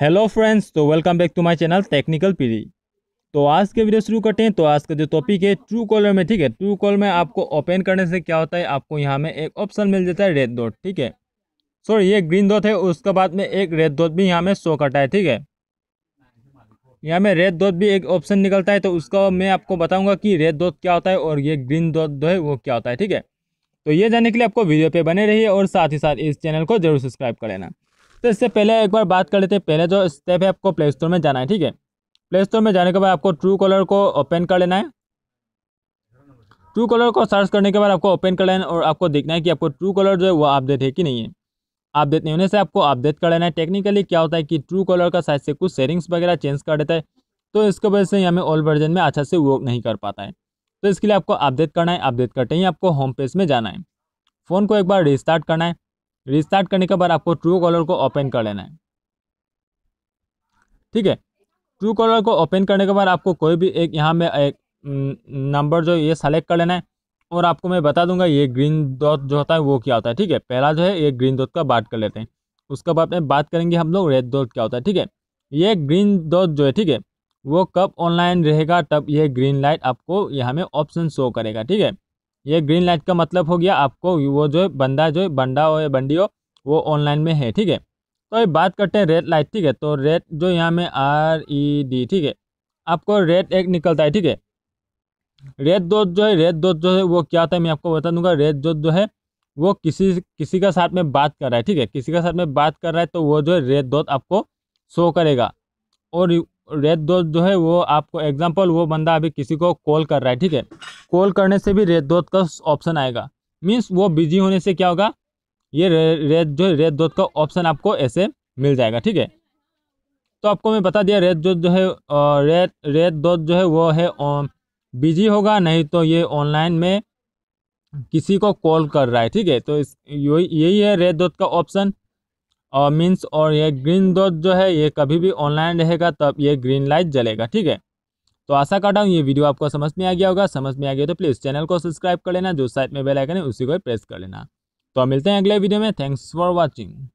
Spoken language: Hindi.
हेलो फ्रेंड्स तो welcome back to my channel technical पीरी तो आज के वीडियो शुरू करते हैं तो आज का जो टॉपिक है ट्रू कॉलर में ठीक है ट्रू कॉल में आपको ओपन करने से क्या होता है आपको यहाँ में एक ऑप्शन मिल जाता है रेड डॉट ठीक है सॉरी ये ग्रीन डॉट है उसके बाद में एक रेड डॉट भी यहाँ में शो करता है ठीक है यहाँ में रेड डॉट भी एक ऑप्शन निकलता है तो उसका मैं आपको बताऊँगा कि रेड डॉट क्या होता है और ये ग्रीन डॉट जो है वो क्या होता है ठीक है तो ये जानने के लिए आपको वीडियो पे बने रहिए और साथ ही साथ इस चैनल को जरूर सब्सक्राइब कर लेना तो इससे पहले एक बार बात कर लेते हैं पहले जो स्टेप है आपको प्ले स्टोर में जाना है ठीक है प्ले स्टोर में जाने के बाद आपको ट्रू कॉलर को ओपन कर लेना है ट्रू कॉलर को सर्च करने के बाद आपको ओपन कर लेना है और आपको देखना है कि आपको ट्रू कॉलर जो है वो अपडेट है कि नहीं है अपडेट नहीं होने से आपको अपडेट कर लेना है टेक्निकली क्या होता है कि ट्रू कॉलर का साइज से कुछ सेटिंग्स वगैरह चेंज कर देता है तो इसके वजह से हमें ओल्ड वर्जन में अच्छा से वर्क नहीं कर पाता है तो इसके लिए आपको अपडेट करना है अपडेट करते ही आपको होम पेज में जाना है फ़ोन को एक बार रिस्टार्ट करना है रिस्टार्ट करने के बाद आपको ट्रू कॉलर को ओपन कर लेना है ठीक है ट्रू कॉलर को ओपन करने के बाद आपको कोई भी एक यहाँ में एक नंबर जो ये सेलेक्ट कर लेना है और आपको मैं बता दूंगा ये ग्रीन डॉट जो होता है वो क्या होता है ठीक है पहला जो है ये ग्रीन डॉट का बात कर लेते हैं उसके बाद में बात करेंगे हम लोग रेड डॉट क्या होता है ठीक है ये ग्रीन डॉट जो है ठीक है वो कब ऑनलाइन रहेगा तब ये ग्रीन लाइट आपको यहाँ में ऑप्शन शो करेगा ठीक है ये ग्रीन लाइट का मतलब हो गया आपको वो जो बंदा जो बंडा हो या बंडी हो वो ऑनलाइन में है ठीक है तो ये बात करते हैं रेड लाइट ठीक है तो रेड जो यहाँ में आर ई डी ठीक है आपको रेड एक निकलता है ठीक है रेड दोस्त जो है रेड दोस्त जो है वो क्या होता है मैं आपको बता दूंगा रेड दोस्त जो है वो किसी किसी का साथ में बात कर रहा है ठीक है किसी का साथ में बात कर रहा है तो वो जो है रेड दोत आपको शो करेगा और रेड दोत जो है वो आपको एग्जाम्पल वो बंदा अभी किसी को कॉल कर रहा है ठीक है कॉल करने से भी रेड डॉट का ऑप्शन आएगा मीन्स वो बिजी होने से क्या होगा ये रेड जो रेड डॉट का ऑप्शन आपको ऐसे मिल जाएगा ठीक है तो आपको मैं बता दिया रेड दोत जो है रेड रेड डॉट जो है वो है बिजी होगा नहीं तो ये ऑनलाइन में किसी को कॉल कर रहा है ठीक है तो इस यही है रेड डॉट का ऑप्शन और मीन्स और ये ग्रीन डॉट जो है ये कभी भी ऑनलाइन रहेगा तब ये ग्रीन लाइट जलेगा ठीक है तो आशा करता हूँ ये वीडियो आपको समझ में आ गया होगा समझ में आ गया तो प्लीज़ चैनल को सब्सक्राइब कर लेना जो साइड में बेलाइकन है उसी को प्रेस कर लेना तो मिलते हैं अगले वीडियो में थैंक्स फॉर वॉचिंग